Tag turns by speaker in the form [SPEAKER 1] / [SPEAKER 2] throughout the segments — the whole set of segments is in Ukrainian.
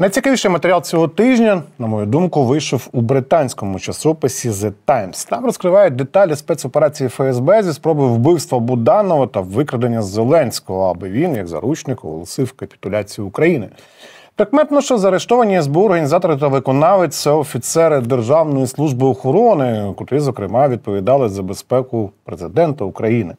[SPEAKER 1] Найцікавіший матеріал цього тижня, на мою думку, вийшов у британському часописі The Times. Там розкривають деталі спецоперації ФСБ зі спроби вбивства Буданова та викрадення Зеленського, аби він, як заручник, оголосив капітуляцію України. Прикметно, що заарештовані СБУ організатори та виконавець це офіцери Державної служби охорони, котрі, зокрема, відповідали за безпеку президента України.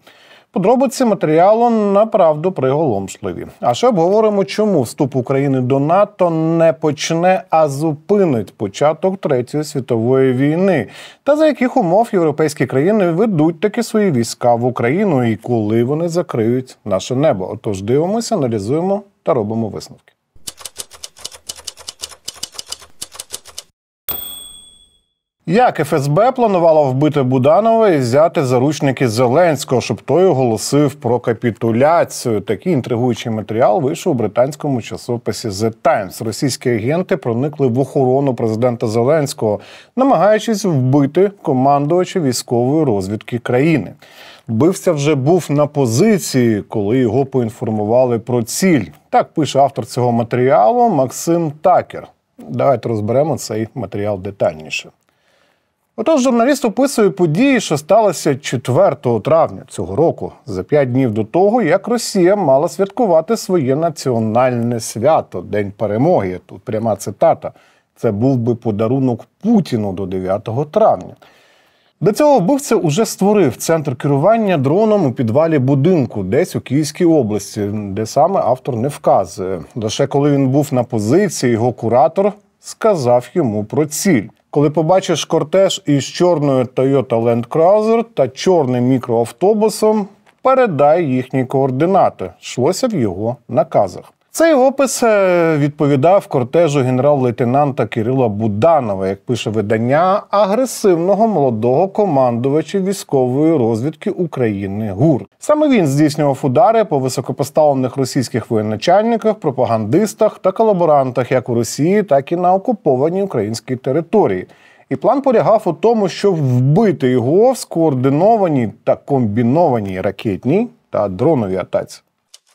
[SPEAKER 1] Подробиці матеріалу направду приголомшливі. А ще обговоримо, чому вступ України до НАТО не почне, а зупинить початок третьої світової війни, та за яких умов європейські країни ведуть таки свої війська в Україну і коли вони закриють наше небо. Отож дивимося, аналізуємо та робимо висновки. Як ФСБ планувало вбити Буданова і взяти заручники Зеленського, щоб той оголосив про капітуляцію? Такий інтригуючий матеріал вийшов у британському часописі The Times. Російські агенти проникли в охорону президента Зеленського, намагаючись вбити командувача військової розвідки країни. Бився вже був на позиції, коли його поінформували про ціль. Так пише автор цього матеріалу Максим Такер. Давайте розберемо цей матеріал детальніше. Отож, журналіст описує події, що сталося 4 травня цього року, за п'ять днів до того, як Росія мала святкувати своє національне свято День перемоги. Тут пряма цитата. Це був би подарунок Путіну до 9 травня. До цього вбивця уже створив центр керування дроном у підвалі будинку, десь у Київській області, де саме автор не вказує. Лише коли він був на позиції, його куратор сказав йому про ціль коли побачиш кортеж із чорною Toyota Land Cruiser та чорним мікроавтобусом, передай їхні координати. Йшлося в його наказах. Цей опис е, відповідав кортежу генерал-лейтенанта Кирила Буданова, як пише видання агресивного молодого командувача військової розвідки України ГУР. Саме він здійснював удари по високопоставлених російських воєначальниках, пропагандистах та колаборантах, як у Росії, так і на окупованій українській території. І план полягав у тому, щоб вбити його в скоординованій та комбінованій ракетній та дроновій атаці.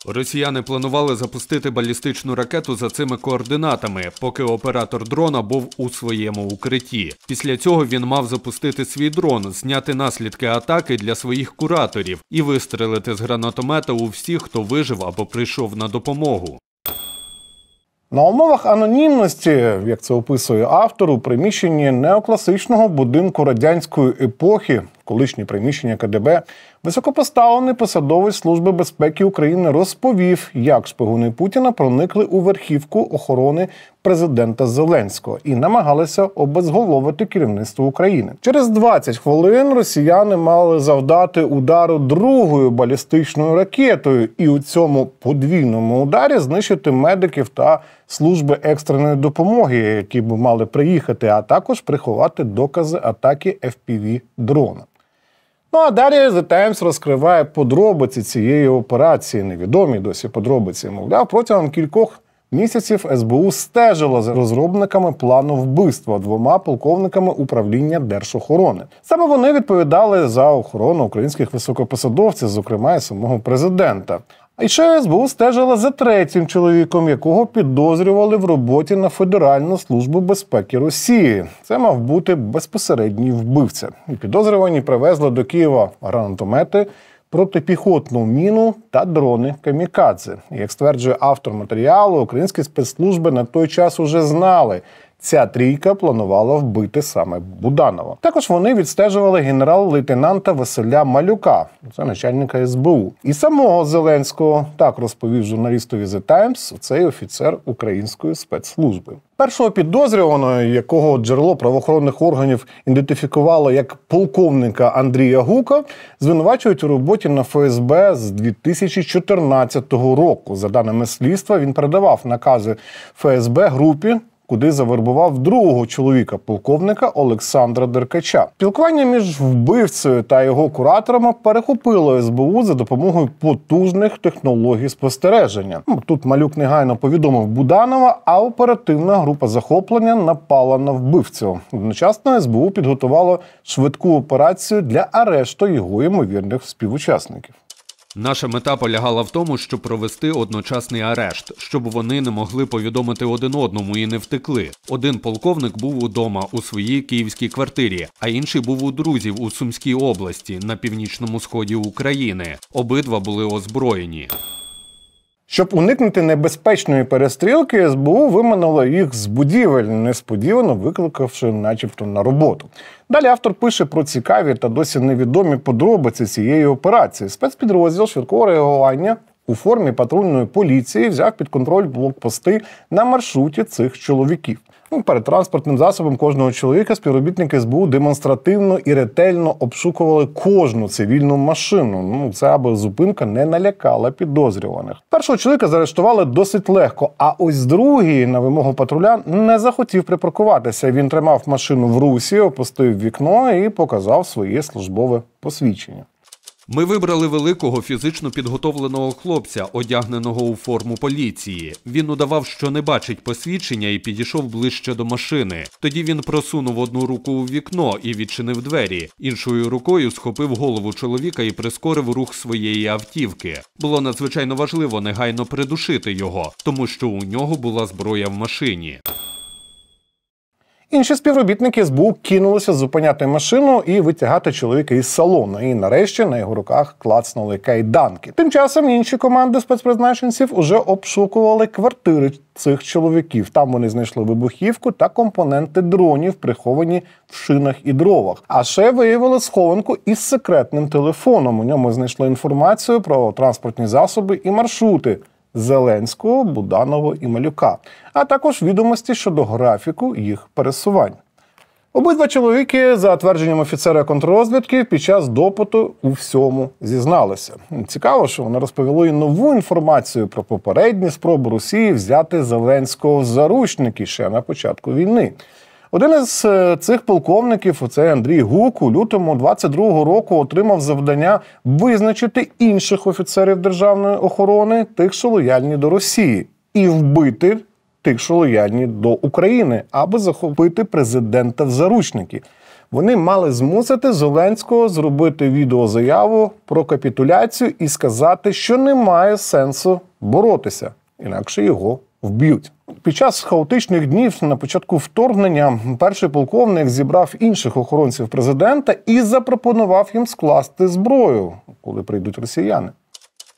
[SPEAKER 2] Росіяни планували запустити балістичну ракету за цими координатами, поки оператор дрона був у своєму укритті. Після цього він мав запустити свій дрон, зняти наслідки атаки для своїх кураторів і вистрелити з гранатомета у всіх, хто вижив або прийшов на допомогу.
[SPEAKER 1] На умовах анонімності, як це описує автор, у приміщенні неокласичного будинку радянської епохи колишнє приміщення КДБ, високопоставлений посадовець Служби безпеки України розповів, як шпигуни Путіна проникли у верхівку охорони президента Зеленського і намагалися обезголовити керівництво України. Через 20 хвилин росіяни мали завдати удару другою балістичною ракетою, і у цьому подвійному ударі знищити медиків та служби екстреної допомоги, які б мали приїхати, а також приховати докази атаки fpv дрона Ну а далі The Times розкриває подробиці цієї операції, невідомі досі подробиці. Мовляв, протягом кількох місяців СБУ стежила за розробниками плану вбивства двома полковниками управління держохорони. Саме вони відповідали за охорону українських високопосадовців, зокрема і самого президента. І ще СБУ стежила за третім чоловіком, якого підозрювали в роботі на Федеральну службу безпеки Росії. Це мав бути безпосередній вбивця. І підозрювані привезли до Києва гранатомети, протипіхотну міну та дрони камікадзе. Як стверджує автор матеріалу, українські спецслужби на той час уже знали, Ця трійка планувала вбити саме Буданова. Також вони відстежували генерал-лейтенанта Василя Малюка, це начальника СБУ, і самого Зеленського так розповів журналістові The Times цей офіцер української спецслужби. Першого підозрюваного, якого джерело правоохоронних органів ідентифікувало як полковника Андрія Гука, звинувачують у роботі на ФСБ з 2014 року. За даними слідства, він передавав накази ФСБ групі куди завербував другого чоловіка, полковника Олександра Деркача. Спілкування між вбивцею та його кураторами перехопило СБУ за допомогою потужних технологій спостереження. Ну, тут малюк негайно повідомив Буданова, а оперативна група захоплення напала на вбивцю. Одночасно СБУ підготувало швидку операцію для арешту його ймовірних співучасників.
[SPEAKER 2] Наша мета полягала в тому, щоб провести одночасний арешт, щоб вони не могли повідомити один одному і не втекли. Один полковник був удома у своїй київській квартирі, а інший був у друзів у Сумській області на північному сході України. Обидва були
[SPEAKER 1] озброєні. Щоб уникнути небезпечної перестрілки, СБУ виманило їх з будівель, несподівано викликавши, начебто, на роботу. Далі автор пише про цікаві та досі невідомі подробиці цієї операції. Спецпідрозділ швидкого реагування у формі патрульної поліції взяв під контроль блокпости на маршруті цих чоловіків. Ну, перед транспортним засобом кожного чоловіка співробітники СБУ демонстративно і ретельно обшукували кожну цивільну машину. Ну це аби зупинка не налякала підозрюваних. Першого чоловіка заарештували досить легко. А ось другий на вимогу патруля не захотів припаркуватися. Він тримав машину в русі, опустив вікно і показав своє службове посвідчення.
[SPEAKER 2] Ми вибрали великого фізично підготовленого хлопця, одягненого у форму поліції. Він удавав, що не бачить посвідчення, і підійшов ближче до машини. Тоді він просунув одну руку у вікно і відчинив двері. Іншою рукою схопив голову чоловіка і прискорив рух своєї автівки. Було надзвичайно важливо негайно придушити його, тому що у нього була зброя в машині.
[SPEAKER 1] Інші співробітники СБУ кинулися зупиняти машину і витягати чоловіка із салону. І нарешті на його руках клацнули кайданки. Тим часом інші команди спецпризначенців уже обшукували квартири цих чоловіків. Там вони знайшли вибухівку та компоненти дронів, приховані в шинах і дровах. А ще виявили схованку із секретним телефоном. У ньому знайшли інформацію про транспортні засоби і маршрути. Зеленського, Буданова і Малюка, а також відомості щодо графіку їх пересувань. Обидва чоловіки, за твердженням офіцера контррозвідки, під час допиту у всьому зізналися. Цікаво, що вони розповіли нову інформацію про попередні спроби Росії взяти Зеленського в заручники ще на початку війни. Один із е, цих полковників, це Андрій Гук, у лютому 22-го року отримав завдання визначити інших офіцерів державної охорони, тих, що лояльні до Росії, і вбити тих, що лояльні до України, аби захопити президента в заручники. Вони мали змусити Зеленського зробити відеозаяву про капітуляцію і сказати, що немає сенсу боротися, інакше його вб'ють. Під час хаотичних днів на початку вторгнення перший полковник зібрав інших охоронців президента і запропонував їм скласти зброю, коли прийдуть росіяни.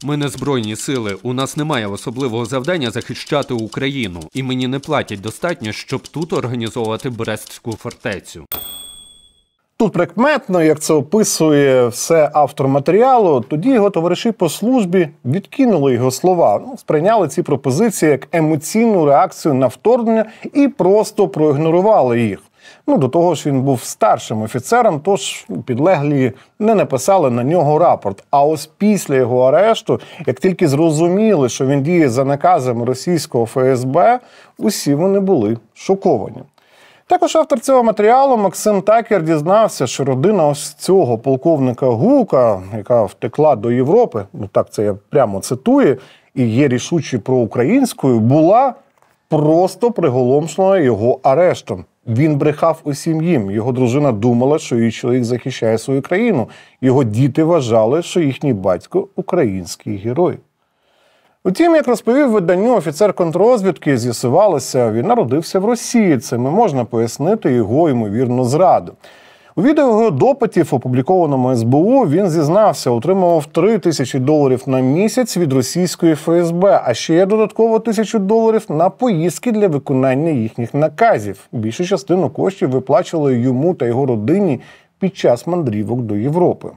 [SPEAKER 2] Ми не збройні сили. У нас немає особливого завдання захищати Україну, і мені не платять достатньо, щоб тут організовувати Брестську фортецю.
[SPEAKER 1] Тут прикметно, як це описує все автор матеріалу, тоді його товариші по службі відкинули його слова, ну, сприйняли ці пропозиції як емоційну реакцію на вторгнення і просто проігнорували їх. Ну, До того ж, він був старшим офіцером, тож ну, підлеглі не написали на нього рапорт. А ось після його арешту, як тільки зрозуміли, що він діє за наказами російського ФСБ, усі вони були шоковані. Також автор цього матеріалу Максим Такер дізнався, що родина ось цього полковника Гука, яка втекла до Європи, ну так це я прямо цитую, і є рішучі проукраїнською, була просто приголомшена його арештом. Він брехав усім їм. Його дружина думала, що її чоловік захищає свою країну. Його діти вважали, що їхній батько український герой. Утім, як розповів виданню офіцер контррозвідки, з'ясувалося, він народився в Росії. Це не можна пояснити його ймовірну зраду. У відео його допитів, опублікованому СБУ, він зізнався, отримував 3 тисячі доларів на місяць від російської ФСБ, а ще є додатково тисячу доларів на поїздки для виконання їхніх наказів. Більшу частину коштів виплачували йому та його родині під час мандрівок до Європи.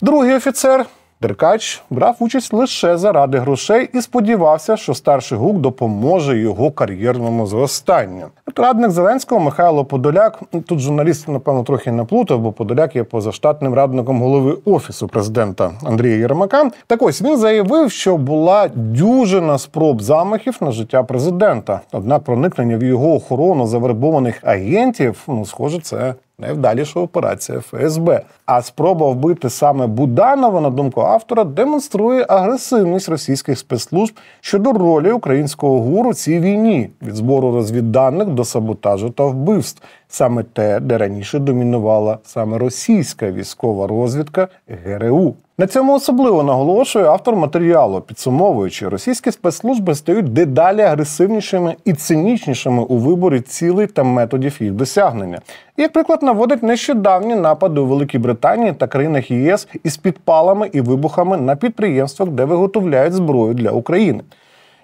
[SPEAKER 1] Другий офіцер Деркач брав участь лише заради грошей і сподівався, що старший гук допоможе його кар'єрному зростанню. Радник Зеленського Михайло Подоляк тут журналіст, напевно, трохи не плутав, бо Подоляк є позаштатним радником голови офісу президента Андрія Єрмака. Так ось він заявив, що була дюжина спроб замахів на життя президента. Однак проникнення в його охорону завербованих агентів, ну схоже, це Найвдаліша операція ФСБ. А спроба вбити саме Буданова на думку автора демонструє агресивність російських спецслужб щодо ролі українського гуру в цій війні від збору розвідданих до саботажу та вбивств, саме те, де раніше домінувала саме російська військова розвідка ГРУ. На цьому особливо наголошує автор матеріалу, підсумовуючи, російські спецслужби стають дедалі агресивнішими і цинічнішими у виборі цілей та методів їх досягнення. І, як приклад, наводить нещодавні напади у Великій Британії та країнах ЄС із підпалами і вибухами на підприємствах, де виготовляють зброю для України.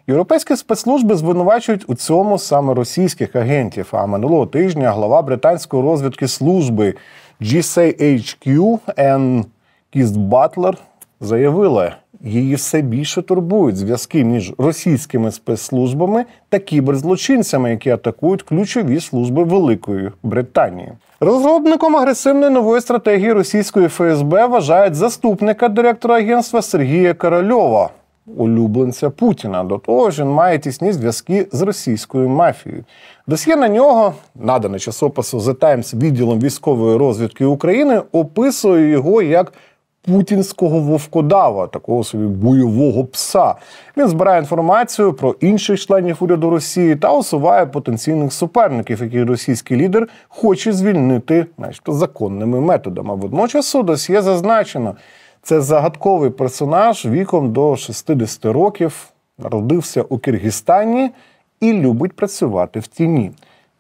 [SPEAKER 1] Європейські спецслужби звинувачують у цьому саме російських агентів. А минулого тижня глава британської розвідки служби GCHQ Н. Кіст Батлер заявила, її все більше турбують зв'язки між російськими спецслужбами та кіберзлочинцями, які атакують ключові служби Великої Британії. Розробником агресивної нової стратегії російської ФСБ вважають заступника директора агентства Сергія Корольова, улюбленця Путіна. До того ж, він має тісні зв'язки з російською мафією. Досьє на нього, надане часопису The Times відділом військової розвідки України, описує його як путінського вовкодава, такого собі бойового пса. Він збирає інформацію про інших членів уряду Росії та усуває потенційних суперників, які російський лідер хоче звільнити, начебто, законними методами. Водночас у досьє зазначено, це загадковий персонаж віком до 60 років, народився у Киргизстані і любить працювати в тіні.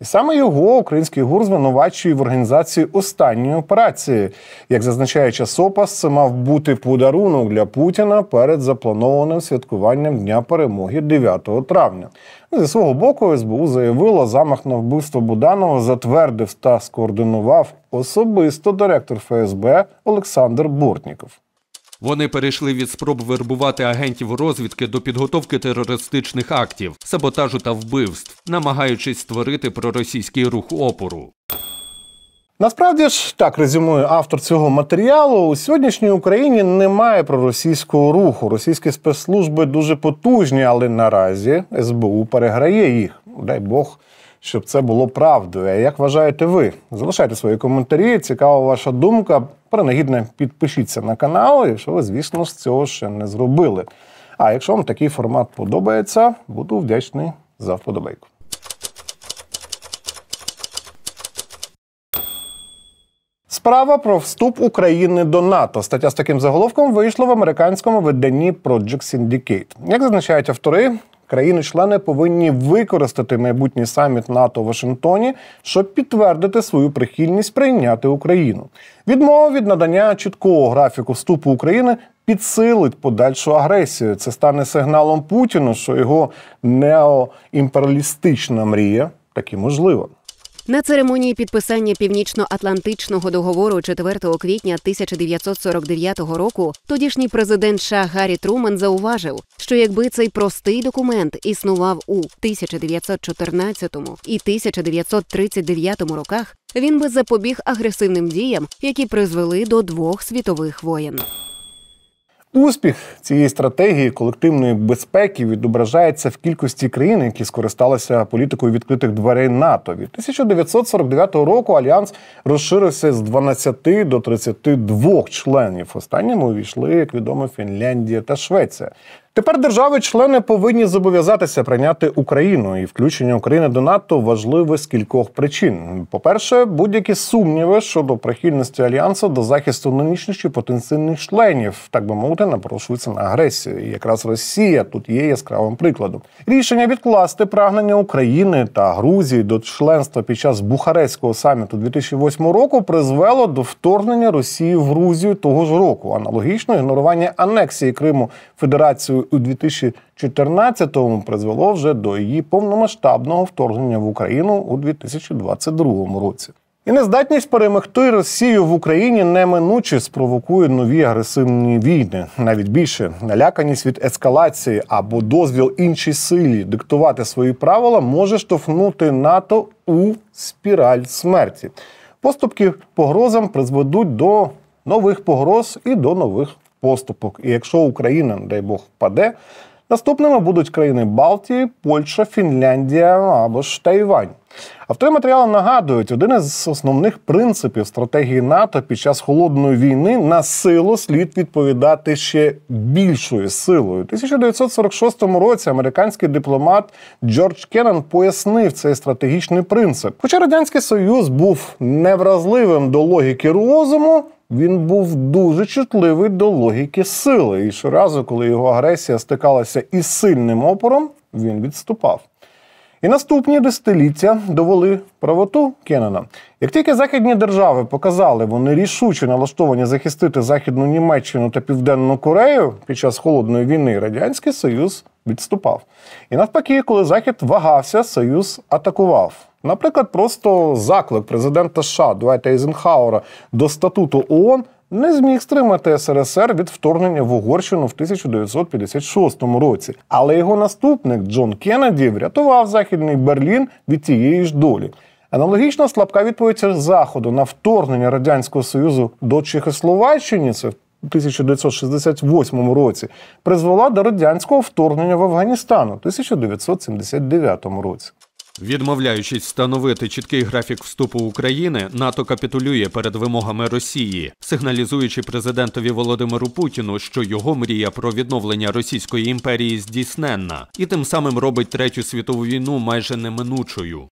[SPEAKER 1] І саме його український гур звинувачує в організації останньої операції. Як зазначає часопас, це мав бути подарунок для Путіна перед запланованим святкуванням Дня перемоги 9 травня. Зі свого боку, СБУ заявило, замах на вбивство Буданова затвердив та скоординував особисто директор ФСБ Олександр Бортніков.
[SPEAKER 2] Вони перейшли від спроб вербувати агентів розвідки до підготовки терористичних актів, саботажу та вбивств,
[SPEAKER 1] намагаючись
[SPEAKER 2] створити проросійський рух опору.
[SPEAKER 1] Насправді ж так резюмує автор цього матеріалу. У сьогоднішній Україні немає проросійського руху. Російські спецслужби дуже потужні, але наразі СБУ переграє їх. Дай Бог щоб це було правдою. А як вважаєте ви? Залишайте свої коментарі. Цікава ваша думка. Принагідне підпишіться на канал, якщо ви, звісно, з цього ще не зробили. А якщо вам такий формат подобається, буду вдячний за вподобайку. Справа про вступ України до НАТО. Стаття з таким заголовком вийшла в американському виданні Project Syndicate. Як зазначають автори, країни-члени повинні використати майбутній саміт НАТО в Вашингтоні, щоб підтвердити свою прихильність прийняти Україну. Відмова від надання чіткого графіку вступу України. Підсилить подальшу агресію. Це стане сигналом Путіну, що його неоімперіалістична мрія таки можлива.
[SPEAKER 3] На церемонії підписання північно-атлантичного договору 4 квітня 1949 року тодішній президент США Гаррі Трумен зауважив, що якби цей простий документ існував у 1914 і 1939 роках, він би запобіг агресивним діям, які призвели до двох світових воєн.
[SPEAKER 1] Успіх цієї стратегії колективної безпеки відображається в кількості країн, які скористалися політикою відкритих дверей НАТО. Від 1949 року альянс розширився з 12 до 32 членів. Останніми увійшли, як відомо, Фінляндія та Швеція. Тепер держави-члени повинні зобов'язатися прийняти Україну і включення України до НАТО важливе з кількох причин. По-перше, будь-які сумніви щодо прихильності альянсу до захисту нинішніх потенційних членів, так би мовити, напрошується на агресію. І Якраз Росія тут є яскравим прикладом. Рішення відкласти прагнення України та Грузії до членства під час Бухарестського саміту 2008 року призвело до вторгнення Росії в Грузію того ж року. Аналогічно ігнорування анексії Криму Федерацією у 2014-му призвело вже до її повномасштабного вторгнення в Україну у 2022 році. І нездатність перемогти Росію в Україні неминуче спровокує нові агресивні війни, навіть більше наляканість від ескалації або дозвіл іншій силі диктувати свої правила може штовхнути НАТО у спіраль смерті. Поступки погрозам призведуть до нових погроз і до нових поступок. І якщо Україна, дай Бог, впаде, наступними будуть країни Балтії, Польща, Фінляндія або ж Тайвань. Автори матеріалу нагадують один із основних принципів стратегії НАТО під час холодної війни на силу слід відповідати ще більшою силою. У 1946 році американський дипломат Джордж Кеннон пояснив цей стратегічний принцип. Хоча радянський союз був невразливим до логіки розуму, він був дуже чутливий до логіки сили. І щоразу, коли його агресія стикалася із сильним опором, він відступав. І наступні десятиліття довели правоту Кеннена. Як тільки західні держави показали, вони рішуче налаштовані захистити Західну Німеччину та Південну Корею під час холодної війни, радянський союз відступав. І навпаки, коли Захід вагався, Союз атакував. Наприклад, просто заклик президента США Дуайта Ейзенхауера до статуту ООН не зміг стримати СРСР від вторгнення в Угорщину в 1956 році, але його наступник Джон Кеннеді врятував Західний Берлін від тієї ж долі. Аналогічно слабка відповідь заходу на вторгнення радянського союзу до Чехословаччини це в 1968 році призвела до радянського вторгнення в Афганістан у 1979 році.
[SPEAKER 2] Відмовляючись встановити чіткий графік вступу України, НАТО капітулює перед вимогами Росії, сигналізуючи президентові Володимиру Путіну, що його мрія про відновлення Російської імперії здійсненна, і тим самим робить третю світову війну майже неминучою.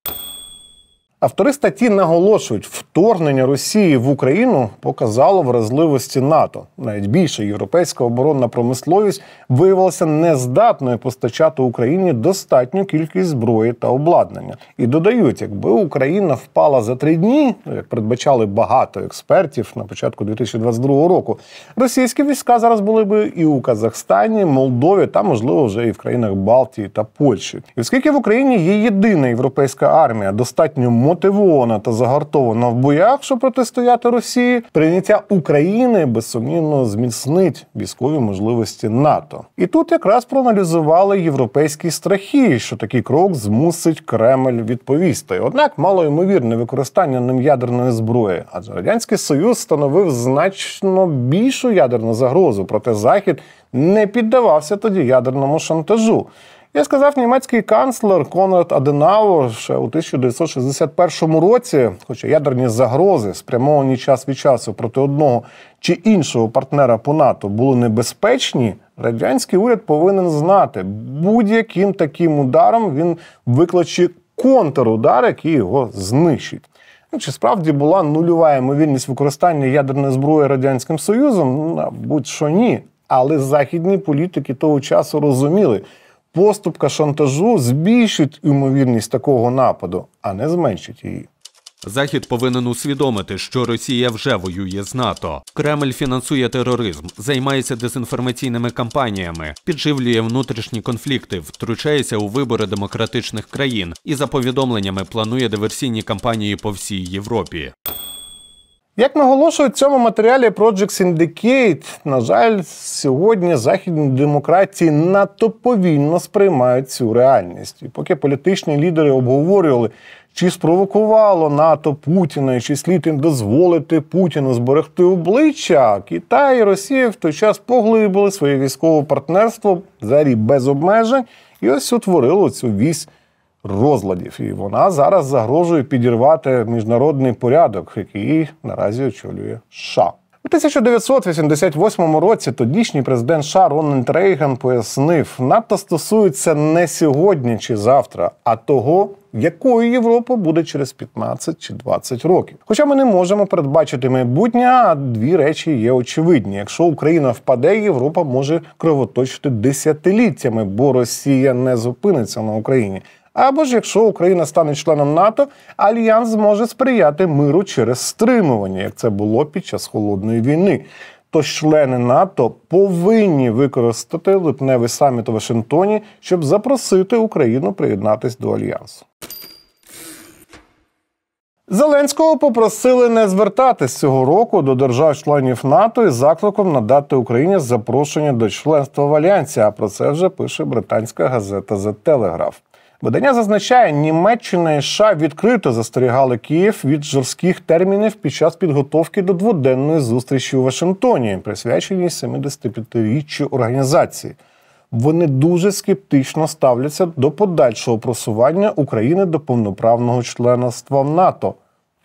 [SPEAKER 1] Автори статті наголошують, вторгнення Росії в Україну показало вразливості НАТО. Навіть більше європейська оборонна промисловість виявилася нездатною постачати Україні достатню кількість зброї та обладнання. І додають, якби Україна впала за три дні, ну, як передбачали багато експертів на початку 2022 року. Російські війська зараз були би і у Казахстані, Молдові та можливо вже і в країнах Балтії та Польщі. І оскільки в Україні є єдина європейська армія, достатньо вмотивована та загартована в боях, щоб протистояти Росії, прийняття України безсумнівно зміцнить військові можливості НАТО. І тут якраз проаналізували європейські страхи, що такий крок змусить Кремль відповісти. Однак мало ймовірне використання ним ядерної зброї, адже радянський союз становив значно більшу ядерну загрозу, проте захід не піддавався тоді ядерному шантажу. Я сказав німецький канцлер Конрад Аденауер ще у 1961 році, хоча ядерні загрози, спрямовані час від часу проти одного чи іншого партнера по НАТО, були небезпечні, радянський уряд повинен знати, будь-яким таким ударом він викличе контрудар, який його знищить. Ну, чи справді була нульова ймовірність використання ядерної зброї радянським союзом? Ну, Будь-що ні, але західні політики того часу розуміли. Поступка шантажу збільшить ймовірність такого нападу, а не зменшить її.
[SPEAKER 2] Захід повинен усвідомити, що Росія вже воює з НАТО. Кремль фінансує тероризм, займається дезінформаційними кампаніями, підживлює внутрішні конфлікти, втручається у вибори демократичних країн і за повідомленнями планує диверсійні кампанії по всій Європі.
[SPEAKER 1] Як наголошують в цьому матеріалі Project Syndicate, на жаль, сьогодні західні демократії надто повільно сприймають цю реальність. І поки політичні лідери обговорювали, чи спровокувало НАТО Путіна, і чи слід їм дозволити Путіну зберегти обличчя, Китай і Росія в той час поглибили своє військове партнерство взагалі без обмежень, і ось утворило цю вісь розладів. І вона зараз загрожує підірвати міжнародний порядок, який наразі очолює США. У 1988 році тодішній президент США Рональд Рейган пояснив, НАТО стосується не сьогодні чи завтра, а того, якою Європа буде через 15 чи 20 років. Хоча ми не можемо передбачити майбутнє, а дві речі є очевидні: якщо Україна впаде, Європа може кровоточити десятиліттями, бо Росія не зупиниться на Україні. Або ж якщо Україна стане членом НАТО, альянс зможе сприяти миру через стримування, як це було під час холодної війни. Тож члени НАТО повинні використати липневий саміт у Вашингтоні, щоб запросити Україну приєднатись до альянсу. Зеленського попросили не звертатись цього року до держав-членів НАТО із закликом надати Україні запрошення до членства в альянсі. А про це вже пише британська газета The Telegraph. Видання зазначає, Німеччина і США відкрито застерігали Київ від жорстких термінів під час підготовки до дводенної зустрічі у Вашингтоні, присвяченій 75-річчю організації. Вони дуже скептично ставляться до подальшого просування України до повноправного членства в НАТО.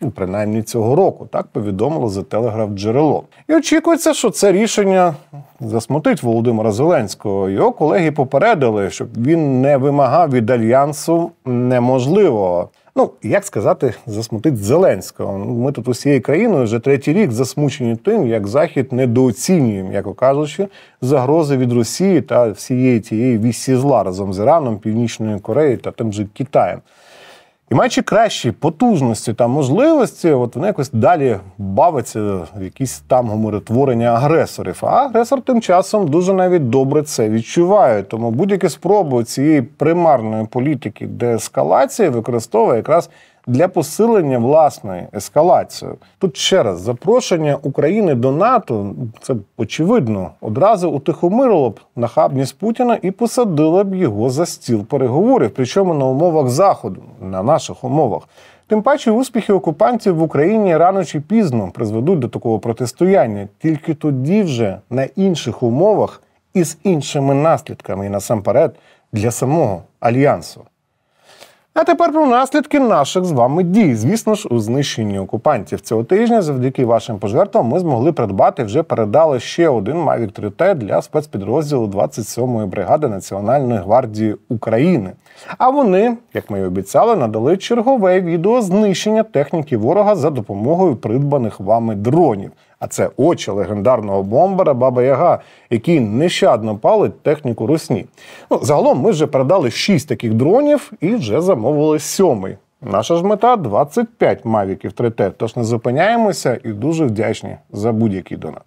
[SPEAKER 1] Ну, принаймні цього року, так повідомило за телеграф джерело. І очікується, що це рішення засмутить Володимира Зеленського. Його колеги попередили, щоб він не вимагав від альянсу неможливого. Ну, як сказати, засмутить Зеленського. Ну, ми тут усією країною вже третій рік засмучені тим, як Захід недооцінює, м'яко кажучи, загрози від Росії та всієї тієї вісі зла разом з Іраном, Північною Кореєю та тим же Китаєм. І маючи кращі потужності та можливості, от вони якось далі бавиться в якісь там умиротворення агресорів. А агресор тим часом дуже навіть добре це відчуває. Тому будь-які спроби цієї примарної політики деескалації використовує якраз для посилення власної ескалації. Тут ще раз запрошення України до НАТО це очевидно одразу утихомирило б нахабність Путіна і посадило б його за стіл переговорів, причому на умовах заходу, на наших умовах. Тим паче успіхи окупантів в Україні рано чи пізно призведуть до такого протистояння, тільки тоді вже на інших умовах і з іншими наслідками, і насамперед для самого альянсу. А тепер про наслідки наших з вами дій. Звісно ж, у знищенні окупантів цього тижня, завдяки вашим пожертвам, ми змогли придбати вже передали ще один Mavic 3 t для спецпідрозділу 27-ї бригади Національної гвардії України. А вони, як ми і обіцяли, надали чергове відео знищення техніки ворога за допомогою придбаних вами дронів а це очі легендарного бомбера Баба Яга, який нещадно палить техніку русні. Ну, загалом ми вже передали 6 таких дронів і вже замовили сьомий. Наша ж мета 25 мавіків 3Т, тож не зупиняємося і дуже вдячні за будь-який донат.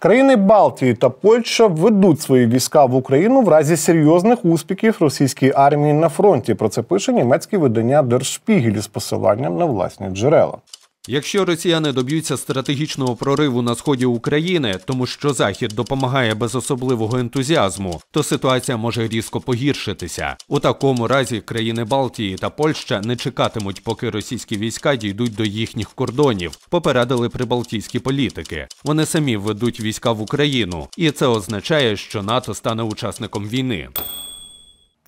[SPEAKER 1] Країни Балтії та Польща ведуть свої війська в Україну в разі серйозних успіхів російської армії на фронті. Про це пише німецьке видання Держшпігель з посиланням на власні джерела.
[SPEAKER 2] Якщо росіяни доб'ються стратегічного прориву на сході України, тому що Захід допомагає без особливого ентузіазму, то ситуація може різко погіршитися. У такому разі країни Балтії та Польща не чекатимуть, поки російські війська дійдуть до їхніх кордонів. Попередили прибалтійські політики. Вони самі ведуть війська в Україну, і це означає, що НАТО стане учасником
[SPEAKER 1] війни.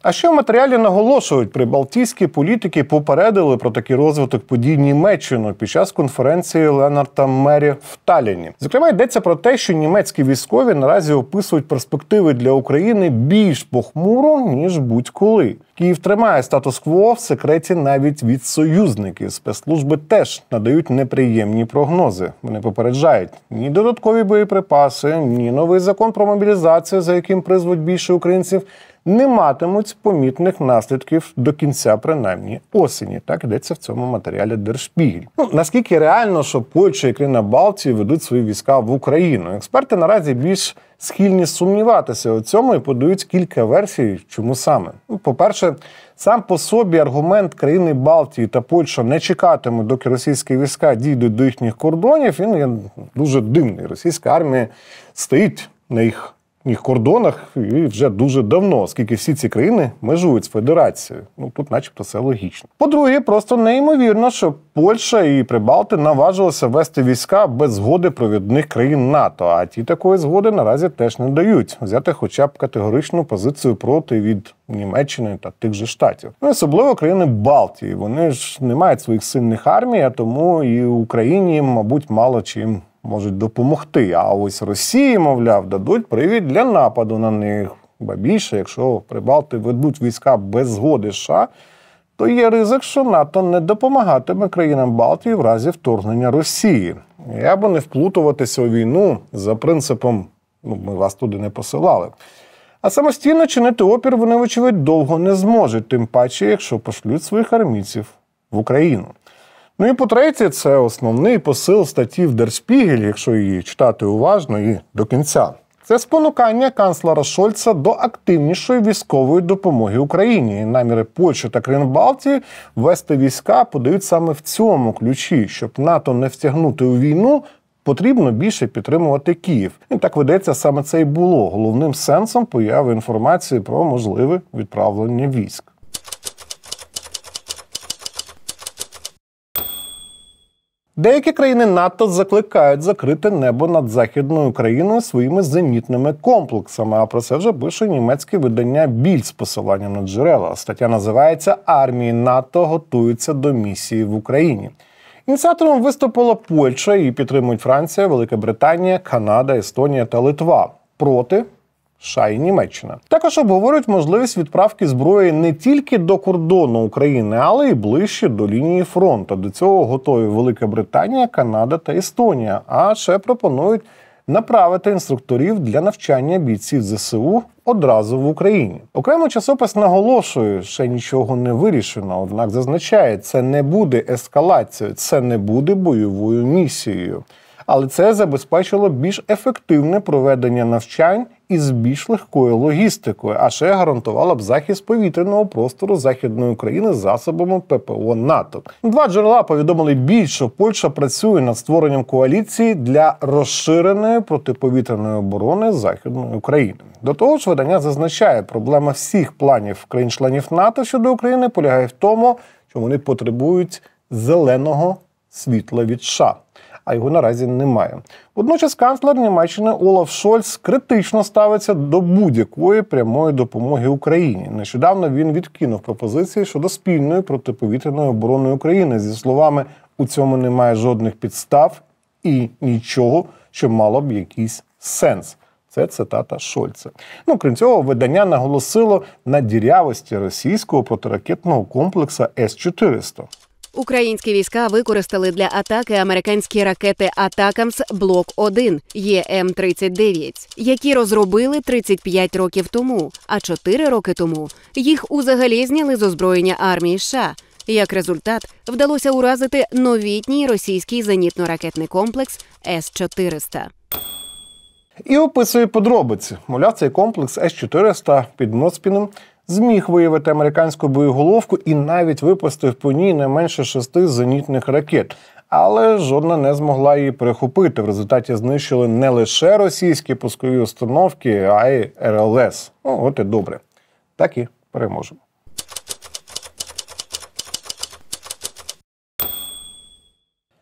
[SPEAKER 1] А ще в матеріалі наголошують, прибалтійські політики попередили про такий розвиток подій Німеччину під час конференції Ленарта Мері в Таліні. Зокрема, йдеться про те, що німецькі військові наразі описують перспективи для України більш похмуро ніж будь-коли. Київ тримає статус-кво в секреті навіть від союзників. Спецслужби теж надають неприємні прогнози. Вони попереджають ні додаткові боєприпаси, ні новий закон про мобілізацію, за яким призвуть більше українців не матимуть помітних наслідків до кінця, принаймні осені. Так йдеться в цьому матеріалі Держпігіль. Ну наскільки реально, що Польща і країна Балтії ведуть свої війська в Україну? Експерти наразі більш схильні сумніватися у цьому і подають кілька версій, чому саме. Ну, по-перше, сам по собі аргумент країни Балтії та Польща не чекатимуть, доки російські війська дійдуть до їхніх кордонів. Він є дуже дивний. Російська армія стоїть на їх їх кордонах і вже дуже давно, оскільки всі ці країни межують з федерацією. Ну тут, начебто, все логічно. По-друге, просто неймовірно, що Польща і Прибалти наважилися вести війська без згоди провідних країн НАТО. А ті такої згоди наразі теж не дають взяти, хоча б категоричну позицію проти від Німеччини та тих же штатів. Ну особливо країни Балтії. Вони ж не мають своїх сильних армій, а тому і Україні, мабуть, мало чим можуть допомогти. А ось Росії, мовляв, дадуть привід для нападу на них. Ба більше, якщо Прибалти ведуть війська без згоди США, то є ризик, що НАТО не допомагатиме країнам Балтії в разі вторгнення Росії. І аби не вплутуватися у війну за принципом ну, ми вас туди не посилали. А самостійно чинити опір вони, вочевидь, довго не зможуть, тим паче, якщо пошлють своїх армійців в Україну. Ну і по-третє, це основний посил статті в Дерспігель, якщо її читати уважно і до кінця. Це спонукання канцлера Шольца до активнішої військової допомоги Україні. Наміри Польщі та країн Балтії вести війська подають саме в цьому ключі, щоб НАТО не втягнути у війну. Потрібно більше підтримувати Київ, і так ведеться саме це й було головним сенсом появи інформації про можливе відправлення військ. Деякі країни НАТО закликають закрити небо над західною Україною своїми зенітними комплексами. А про це вже пише німецьке видання біль з посиланням на джерела. Стаття називається Армії НАТО готуються до місії в Україні. Ініціатором виступила Польща її підтримують Франція, Велика Британія, Канада, Естонія та Литва проти США і Німеччина. Також обговорюють можливість відправки зброї не тільки до кордону України, але й ближче до лінії фронту. До цього готові Велика Британія, Канада та Естонія. А ще пропонують направити інструкторів для навчання бійців ЗСУ одразу в Україні. Окремо часопис наголошує, ще нічого не вирішено однак зазначає, це не буде ескалацією, це не буде бойовою місією. Але це забезпечило більш ефективне проведення навчань із більш легкою логістикою, а ще гарантувала б захист повітряного простору західної України засобами ППО НАТО. Два джерела повідомили більше, що Польща працює над створенням коаліції для розширеної протиповітряної оборони західної України. До того ж, видання зазначає, проблема всіх планів країн-членів НАТО щодо України полягає в тому, що вони потребують зеленого світла від США а його наразі немає. Водночас канцлер Німеччини Олаф Шольц критично ставиться до будь-якої прямої допомоги Україні. Нещодавно він відкинув пропозиції щодо спільної протиповітряної оборони України зі словами у цьому немає жодних підстав і нічого, що мало б якийсь сенс. Це цитата Шольца. Ну, крім цього, видання наголосило на дірявості російського протиракетного комплекса С 400
[SPEAKER 3] Українські війська використали для атаки американські ракети Атакамс Блок 1 єм 39 які розробили 35 років тому. А 4 роки тому їх узагалі зняли з озброєння армії США. Як результат вдалося уразити новітній російський зенітно-ракетний комплекс С 400
[SPEAKER 1] І описує подробиці. Мовляв, цей комплекс С 400 під Моцпіном – зміг виявити американську боєголовку і навіть випустив по ній не менше шести зенітних ракет. Але жодна не змогла її прихопити. В результаті знищили не лише російські пускові установки, а й РЛС. Ну, от і добре. Так і переможемо.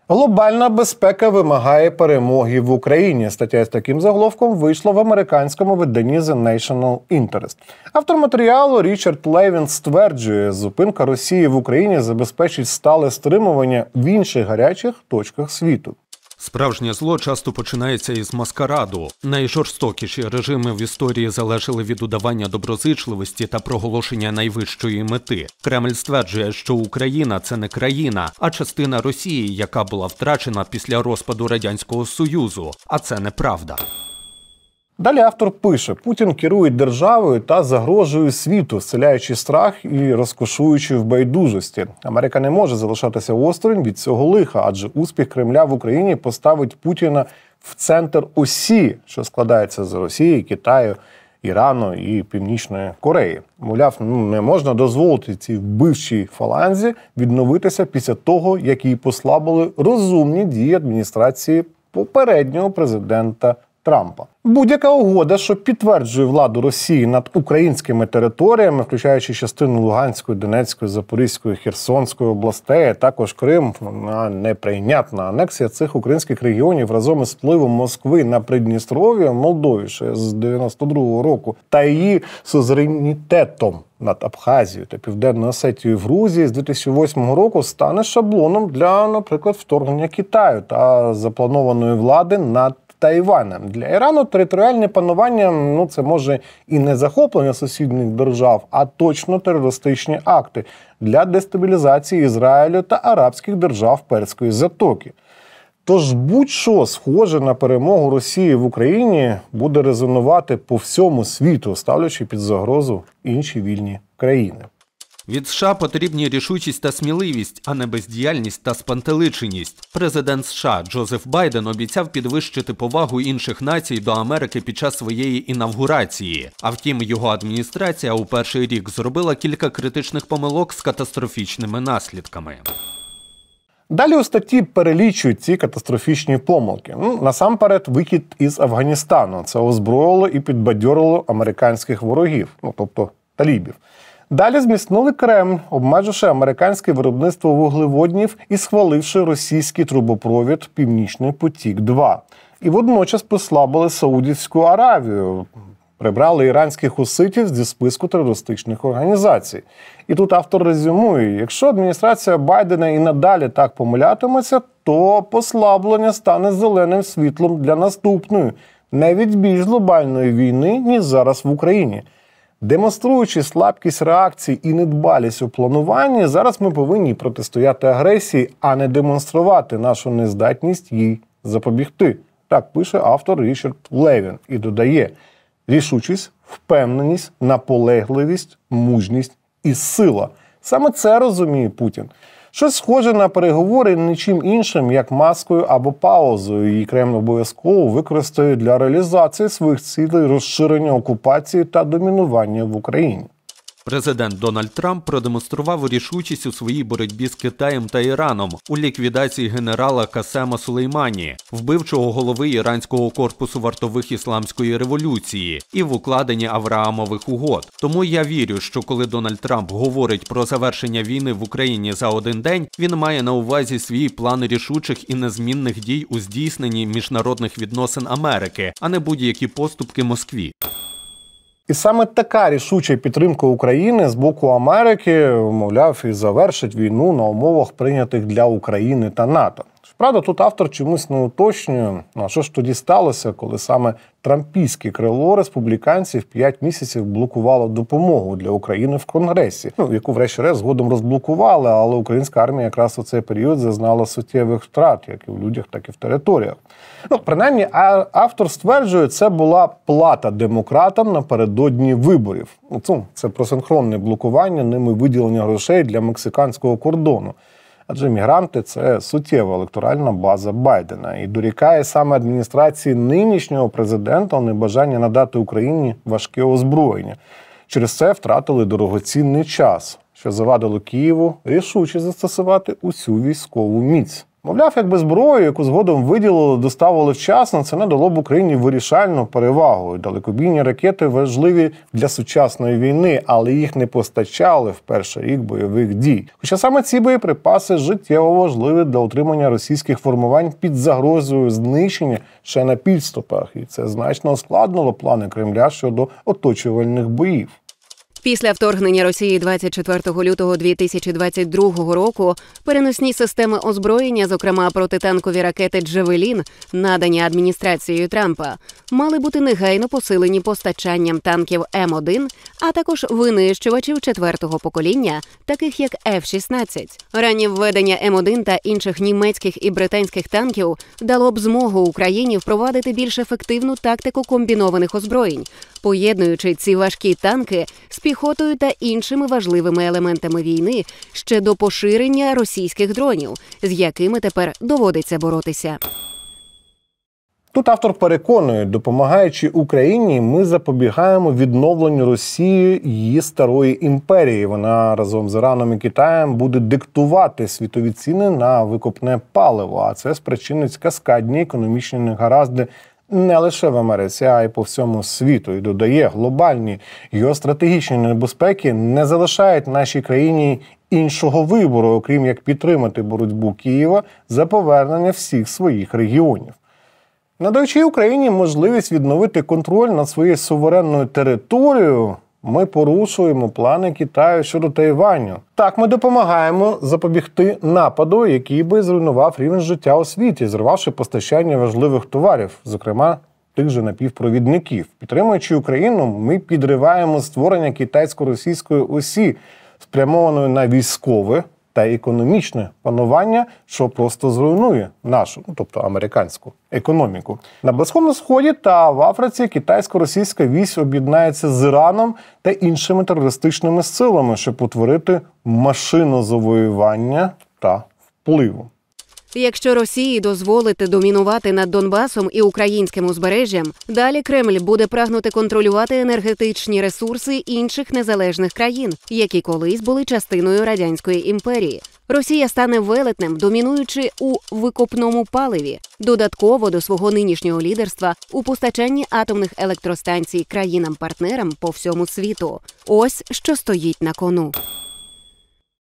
[SPEAKER 1] Глобальна безпека вимагає перемоги в Україні. Стаття з таким заголовком вийшла в американському виданні The National Interest. Автор матеріалу Річард Левін стверджує, зупинка Росії в Україні забезпечить стале стримування в інших гарячих точках світу.
[SPEAKER 2] Справжнє зло часто починається із маскараду. Найжорстокіші режими в історії залежали від удавання доброзичливості та проголошення найвищої мети. Кремль стверджує, що Україна це не країна, а частина Росії, яка була втрачена після розпаду радянського союзу. А
[SPEAKER 1] це неправда. Далі автор пише: Путін керує державою та загрожує світу, вселяючи страх і розкошуючи в байдужості. Америка не може залишатися осторонь від цього лиха, адже успіх Кремля в Україні поставить Путіна в центр осі, що складається з Росії, Китаю, Ірану і Північної Кореї. Мовляв, ну не можна дозволити цій вбивчій фаланзі відновитися після того, як її послабили розумні дії адміністрації попереднього президента. Трампа. Будь-яка угода, що підтверджує владу Росії над українськими територіями, включаючи частину Луганської, Донецької, Запорізької, Херсонської областей, а також Крим, вона неприйнятна анексія цих українських регіонів разом із впливом Москви на Придністров'я Молдові ще з 92-го року та її сузеренітетом над Абхазією та Південною Осетією в Грузії з 2008 року стане шаблоном для, наприклад, вторгнення Китаю та запланованої влади над Тайваном. Для Ірану територіальне панування ну це може і не захоплення сусідніх держав, а точно терористичні акти для дестабілізації Ізраїлю та арабських держав Перської затоки. Тож будь-що схоже на перемогу Росії в Україні буде резонувати по всьому світу, ставлячи під загрозу інші вільні країни.
[SPEAKER 2] Від США потрібні рішучість та сміливість, а не бездіяльність та спантеличеність. Президент США Джозеф Байден обіцяв підвищити повагу інших націй до Америки під час своєї інавгурації. А втім, його адміністрація у перший рік зробила кілька критичних помилок з катастрофічними наслідками.
[SPEAKER 1] Далі у статті перелічують ці катастрофічні помилки. Ну, Насамперед, вихід із Афганістану. Це озброїло і підбадьорило американських ворогів, ну тобто талібів. Далі зміцнили Кремль, обмеживши американське виробництво вуглеводнів і схваливши російський трубопровід Північний потік. 2 і водночас послабили Саудівську Аравію. Прибрали іранських хуситів зі списку терористичних організацій, і тут автор резюмує: якщо адміністрація Байдена і надалі так помилятиметься, то послаблення стане зеленим світлом для наступної, навіть більш глобальної війни ніж зараз в Україні. Демонструючи слабкість реакції і недбалість у плануванні, зараз ми повинні протистояти агресії, а не демонструвати нашу нездатність їй запобігти. Так пише автор Річард Левін і додає рішучість, впевненість, наполегливість, мужність і сила. Саме це розуміє Путін. Що схоже на переговори нічим іншим, як маскою або паузою, її Кремль обов'язково використає для реалізації своїх цілей розширення окупації та домінування в Україні.
[SPEAKER 2] Президент Дональд Трамп продемонстрував рішучість у своїй боротьбі з Китаєм та Іраном у ліквідації генерала Касема Сулеймані, вбивчого голови іранського корпусу вартових ісламської революції і в укладенні Авраамових угод. Тому я вірю, що коли Дональд Трамп говорить про завершення війни в Україні за один день, він має на увазі свій план рішучих і незмінних дій у здійсненні міжнародних відносин Америки, а не будь-які поступки Москві.
[SPEAKER 1] І саме така рішуча підтримка України з боку Америки, мовляв, і завершить війну на умовах прийнятих для України та НАТО. Правда, тут автор чомусь не уточнює, На ну, що ж тоді сталося, коли саме трампійське крило республіканців п'ять місяців блокувало допомогу для України в Конгресі, ну яку, врешті-решт, згодом розблокували, але українська армія якраз у цей період зазнала суттєвих втрат, як і в людях, так і в територіях. Ну, принаймні, автор стверджує, це була плата демократам напередодні виборів. Ну, це про синхронне блокування ними виділення грошей для мексиканського кордону адже мігранти це суттєва електоральна база Байдена і дорікає саме адміністрації нинішнього президента небажання надати Україні важке озброєння. Через це втратили дорогоцінний час, що завадило Києву рішуче застосувати усю військову міць. Мовляв, якби зброю, яку згодом виділили, доставили вчасно, це надало б Україні вирішальну перевагу. Далекобійні ракети важливі для сучасної війни, але їх не постачали в перший рік бойових дій. Хоча саме ці боєприпаси життєво важливі для утримання російських формувань під загрозою знищення ще на підступах, і це значно ускладнило плани Кремля щодо оточувальних боїв.
[SPEAKER 3] Після вторгнення Росії 24 лютого 2022 року переносні системи озброєння, зокрема протитанкові ракети Джевелін, надані адміністрацією Трампа, мали бути негайно посилені постачанням танків М1, а також винищувачів четвертого покоління, таких як F-16. Ранні введення М1 та інших німецьких і британських танків дало б змогу Україні впровадити більш ефективну тактику комбінованих озброєнь, поєднуючи ці важкі танки з піхотою та іншими важливими елементами війни ще до поширення російських дронів, з якими тепер доводиться боротися.
[SPEAKER 1] Тут автор переконує, допомагаючи Україні, ми запобігаємо відновленню Росії її старої імперії. Вона разом з Іраном і Китаєм буде диктувати світові ціни на викопне паливо. А це спричинить каскадні економічні негаразди не лише в Америці, а й по всьому світу. І додає глобальні його стратегічні небезпеки не залишають нашій країні іншого вибору, окрім як підтримати боротьбу Києва за повернення всіх своїх регіонів. Надаючи Україні можливість відновити контроль над своєю суверенною територією, ми порушуємо плани Китаю щодо Тайваню. Так, ми допомагаємо запобігти нападу, який би зруйнував рівень життя у світі, зривавши постачання важливих товарів, зокрема тих же напівпровідників. Підтримуючи Україну, ми підриваємо створення китайсько-російської осі, спрямованої на військове та економічне панування, що просто зруйнує нашу, ну тобто американську економіку на близькому сході та в Африці китайсько-російська вісь об'єднається з Іраном та іншими терористичними силами, щоб утворити машину завоювання та впливу.
[SPEAKER 3] Якщо Росії дозволити домінувати над Донбасом і українським узбережжям, далі Кремль буде прагнути контролювати енергетичні ресурси інших незалежних країн, які колись були частиною радянської імперії. Росія стане велетнем, домінуючи у викопному паливі, додатково до свого нинішнього лідерства у постачанні атомних електростанцій країнам-партнерам по всьому світу. Ось що стоїть на кону.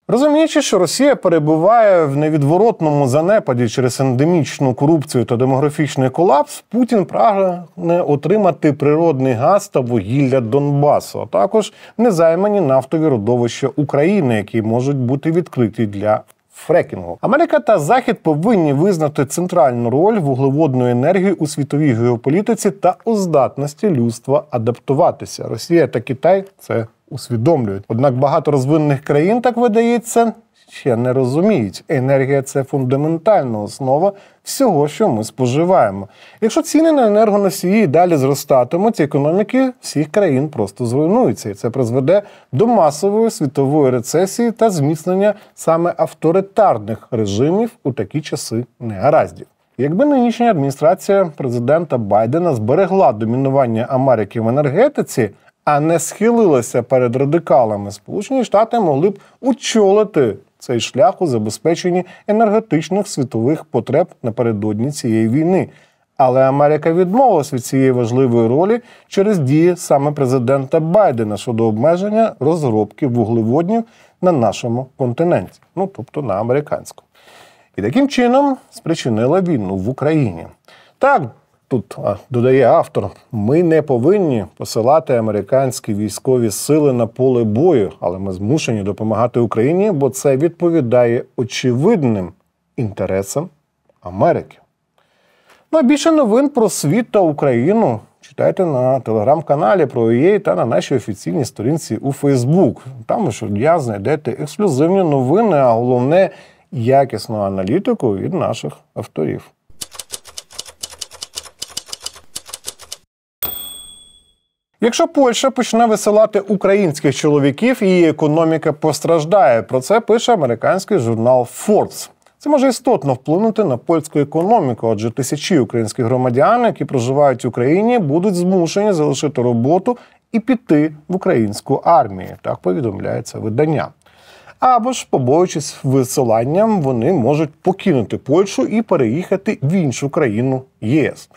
[SPEAKER 1] Розуміючи, що Росія перебуває в невідворотному занепаді через ендемічну корупцію та демографічний колапс, Путін прагне отримати природний газ та вугілля Донбасу, а також незаймані нафтові родовища України, які можуть бути відкриті для фрекінгу. Америка та Захід повинні визнати центральну роль вуглеводної енергії у світовій геополітиці та у здатності людства адаптуватися. Росія та Китай це усвідомлюють. Однак багато розвинених країн так видається ще не розуміють. Енергія це фундаментальна основа всього, що ми споживаємо. Якщо ціни на енергоносії далі зростатимуть, економіки всіх країн просто зруйнуються, і це призведе до масової світової рецесії та зміцнення саме авторитарних режимів у такі часи негараздів. Якби нинішня адміністрація президента Байдена зберегла домінування Америки в енергетиці а не схилилася перед радикалами, Сполучені Штати могли б очолити цей шлях у забезпеченні енергетичних світових потреб напередодні цієї війни. Але Америка відмовилась від цієї важливої ролі через дії саме президента Байдена щодо обмеження розробки вуглеводнів на нашому континенті, ну тобто на американському. І таким чином спричинила війну в Україні. Так, Тут додає автор: ми не повинні посилати американські військові сили на поле бою, але ми змушені допомагати Україні, бо це відповідає очевидним інтересам Америки. Ну а більше новин про світ та Україну читайте на телеграм-каналі про ЄІ та на нашій офіційній сторінці у Фейсбук. Там щодня знайдете ексклюзивні новини, а головне якісну аналітику від наших авторів. Якщо Польща почне висилати українських чоловіків, її економіка постраждає. Про це пише американський журнал Forbes. Це може істотно вплинути на польську економіку, адже тисячі українських громадян, які проживають в Україні, будуть змушені залишити роботу і піти в українську армію. Так повідомляється видання. Або ж, побоюючись висиланням, вони можуть покинути Польщу і переїхати в іншу країну ЄС.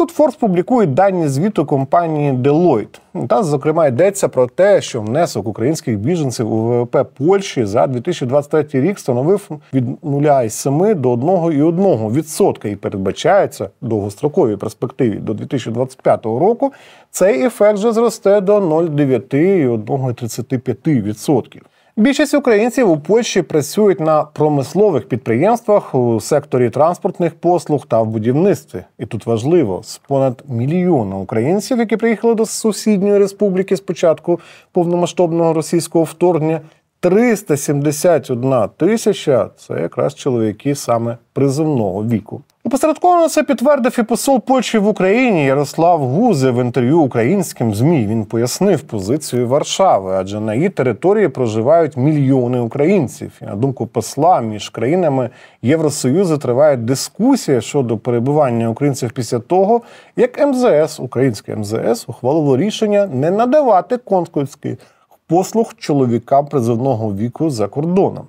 [SPEAKER 1] Тут Форс публікує дані звіту компанії Deloitte. Та, зокрема, йдеться про те, що внесок українських біженців у ВВП Польщі за 2023 рік становив від 0,7 до 1,1% і передбачається довгостроковій перспективі до 2025 року. Цей ефект вже зросте до 0,9 і 1,35%. Більшість українців у Польщі працюють на промислових підприємствах у секторі транспортних послуг та в будівництві. І тут важливо з понад мільйона українців, які приїхали до сусідньої республіки з початку повномасштабного російського вторгнення. 371 тисяча це якраз чоловіки саме призовного віку. Опосередковано це підтвердив і посол Польщі в Україні Ярослав Гузе в інтерв'ю українським змі. Він пояснив позицію Варшави, адже на її території проживають мільйони українців. І, на думку посла між країнами Євросоюзу триває дискусія щодо перебування українців після того, як МЗС, українське МЗС, ухвалило рішення не надавати консульських послуг чоловікам призовного віку за кордоном.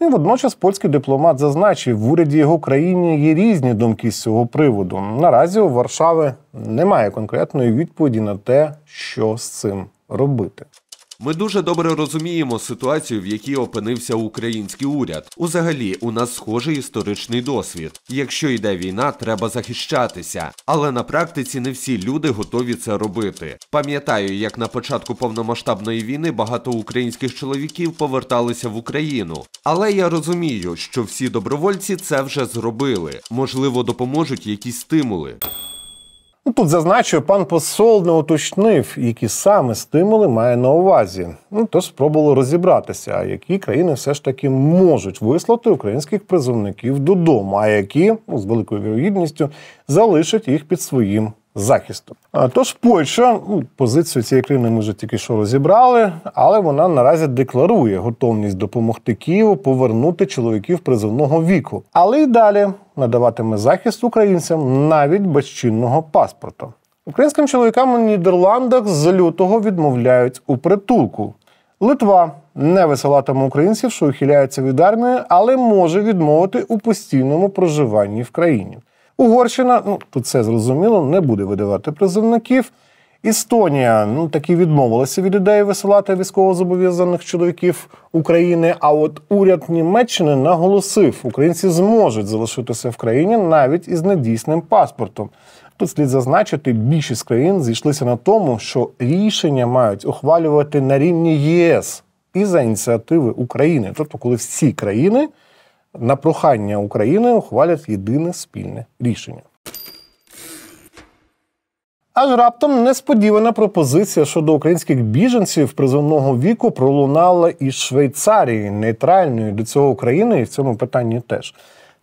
[SPEAKER 1] І водночас польський дипломат зазначив, в уряді його країни є різні думки з цього приводу. Наразі у Варшави немає конкретної відповіді на те, що з цим робити.
[SPEAKER 2] Ми дуже добре розуміємо ситуацію, в якій опинився український уряд. Узагалі, у нас схожий історичний досвід. Якщо йде війна, треба захищатися. Але на практиці не всі люди готові це робити. Пам'ятаю, як на початку повномасштабної війни багато українських чоловіків поверталися в Україну. Але я розумію, що всі добровольці це вже зробили. Можливо, допоможуть якісь стимули.
[SPEAKER 1] Ну, Тут зазначу, пан посол не уточнив, які саме стимули має на увазі. Ну, то спробували розібратися, які країни все ж таки можуть вислати українських призовників додому, а які ну, з великою вірогідністю залишать їх під своїм захисту. Тож Польща ну, позицію цієї країни ми вже тільки що розібрали, але вона наразі декларує готовність допомогти Києву повернути чоловіків призовного віку, але й далі надаватиме захист українцям навіть без чинного паспорта. Українським чоловікам у Нідерландах з лютого відмовляють у притулку. Литва не висилатиме українців, що ухиляються від армії, але може відмовити у постійному проживанні в країні. Угорщина, ну тут це зрозуміло, не буде видавати призовників. Естонія ну таки відмовилася від ідеї висилати військовозобов'язаних чоловіків України. А от уряд Німеччини наголосив, українці зможуть залишитися в країні навіть із недійсним паспортом. Тут слід зазначити, більшість країн зійшлися на тому, що рішення мають ухвалювати на рівні ЄС і за ініціативи України, тобто коли всі країни на прохання України ухвалять єдине спільне рішення. Аж раптом несподівана пропозиція щодо українських біженців призовного віку пролунала із Швейцарії, нейтральної до цього України, і в цьому питанні теж.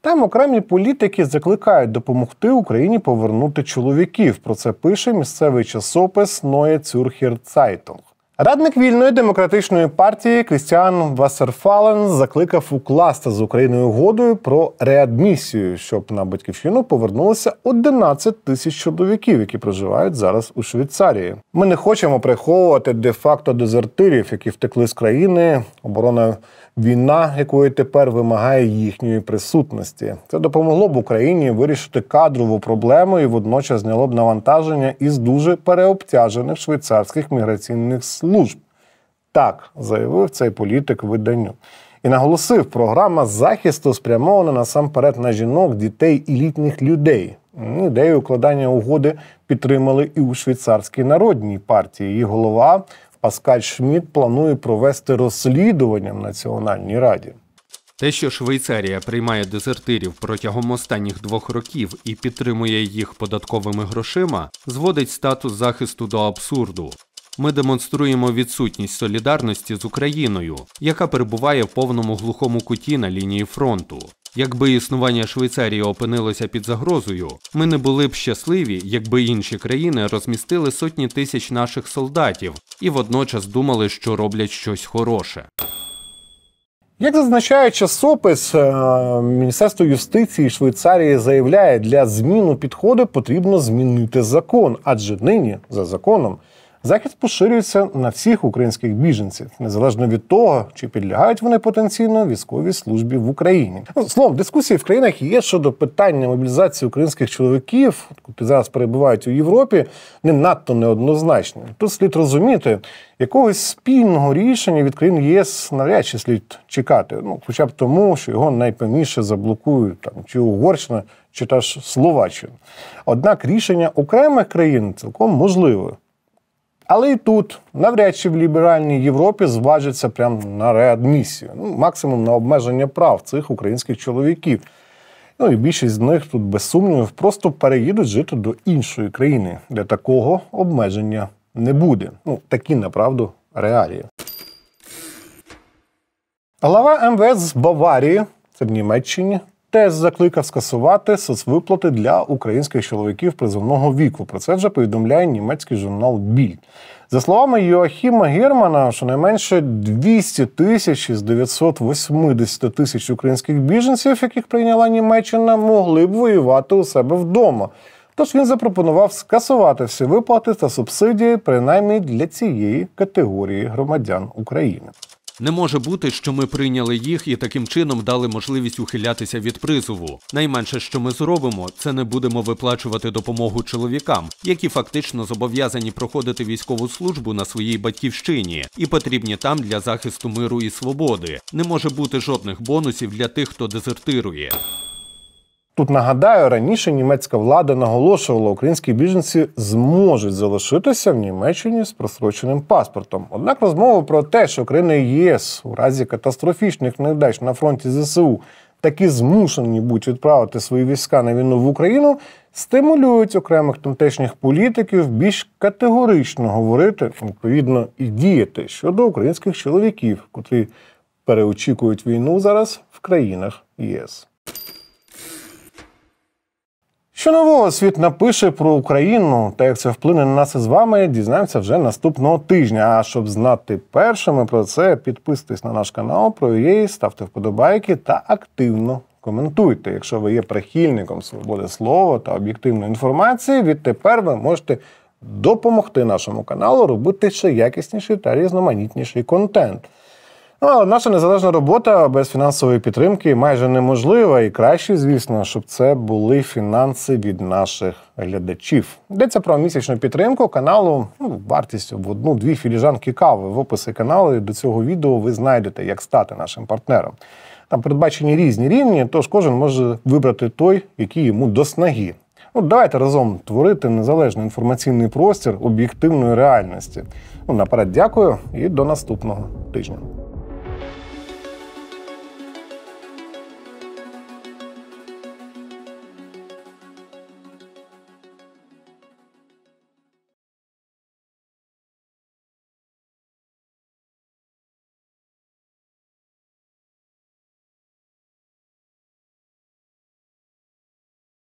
[SPEAKER 1] Там окремі політики закликають допомогти Україні повернути чоловіків. Про це пише місцевий часопис Neue Zürcher Zeitung. Радник вільної демократичної партії Крістіан Вассерфален закликав укласти з Україною угодою про реадмісію, щоб на батьківщину повернулося 11 тисяч чоловіків, які проживають зараз у Швейцарії. Ми не хочемо приховувати де-факто дезертирів, які втекли з країни. Оборона війна, якої тепер вимагає їхньої присутності. Це допомогло б Україні вирішити кадрову проблему і водночас зняло б навантаження із дуже переобтяжених швейцарських міграційних служб служб. Так заявив цей політик виданню. І наголосив, програма захисту спрямована насамперед на жінок, дітей і літніх людей. Ідею укладання угоди підтримали і у швейцарській народній партії. Її голова Паскаль Шмідт планує провести розслідування в Національній раді.
[SPEAKER 2] Те, що Швейцарія приймає дезертирів протягом останніх двох років і підтримує їх податковими грошима, зводить статус захисту до абсурду. Ми демонструємо відсутність солідарності з Україною, яка перебуває в повному глухому куті на лінії фронту. Якби існування Швейцарії опинилося під загрозою, ми не були б щасливі, якби інші країни розмістили сотні тисяч наших солдатів і водночас думали, що роблять щось хороше.
[SPEAKER 1] Як зазначає часопис, е, Міністерство юстиції Швейцарії заявляє, для зміну підходу потрібно змінити закон, адже нині за законом захід поширюється на всіх українських біженців, незалежно від того, чи підлягають вони потенційно військовій службі в Україні. Ну, словом, дискусії в країнах є щодо питання мобілізації українських чоловіків, які зараз перебувають у Європі, не надто неоднозначні. Тут слід розуміти, якогось спільного рішення від країн ЄС навряд чи слід чекати. Ну хоча б тому, що його найпевніше заблокують там чи Угорщина. Чи та ж Словаччину. Однак рішення окремих країн цілком можливе. Але і тут навряд чи в ліберальній Європі зважиться прямо на реадмісію, ну, максимум на обмеження прав цих українських чоловіків. Ну і більшість з них тут, без сумнівів, просто переїдуть жити до іншої країни, Для такого обмеження не буде. Ну, такі направду реалії. Глава МВС з Баварії, це в Німеччині, теж закликав скасувати соцвиплати для українських чоловіків призовного віку. Про це вже повідомляє німецький журнал Більд. За словами Йоахіма Германа, щонайменше 200 тисяч із 980 тисяч українських біженців, яких прийняла Німеччина, могли б воювати у себе вдома. Тож він запропонував скасувати всі виплати та субсидії, принаймні для цієї категорії громадян України.
[SPEAKER 2] Не може бути, що ми прийняли їх і таким чином дали можливість ухилятися від призову. Найменше, що ми зробимо, це не будемо виплачувати допомогу чоловікам, які фактично зобов'язані проходити військову службу на своїй батьківщині і потрібні там для захисту миру і свободи. Не може бути жодних бонусів для тих, хто дезертирує.
[SPEAKER 1] Тут нагадаю, раніше німецька влада наголошувала, українські біженці зможуть залишитися в Німеччині з просроченим паспортом. Однак розмова про те, що країни ЄС у разі катастрофічних невдач на фронті ЗСУ таки змушені будуть відправити свої війська на війну в Україну, стимулюють окремих тамтешніх політиків більш категорично говорити, відповідно, і діяти щодо українських чоловіків, котрі переочікують війну зараз в країнах ЄС. Що нового світ напише про Україну та як це вплине на нас із вами, дізнаємося вже наступного тижня. А щоб знати першими про це, підписуйтесь на наш канал, про її, ставте вподобайки та активно коментуйте. Якщо ви є прихильником свободи слова та об'єктивної інформації, відтепер ви можете допомогти нашому каналу робити ще якісніший та різноманітніший контент. Ну, наша незалежна робота без фінансової підтримки майже неможлива, і краще, звісно, щоб це були фінанси від наших глядачів. Йдеться про місячну підтримку каналу. Ну, вартістю в одну-дві філіжанки кави в описі каналу. і До цього відео ви знайдете, як стати нашим партнером. Там передбачені різні рівні, тож кожен може вибрати той, який йому до снаги. Ну, давайте разом творити незалежний інформаційний простір об'єктивної реальності. Ну наперед, дякую і до наступного тижня.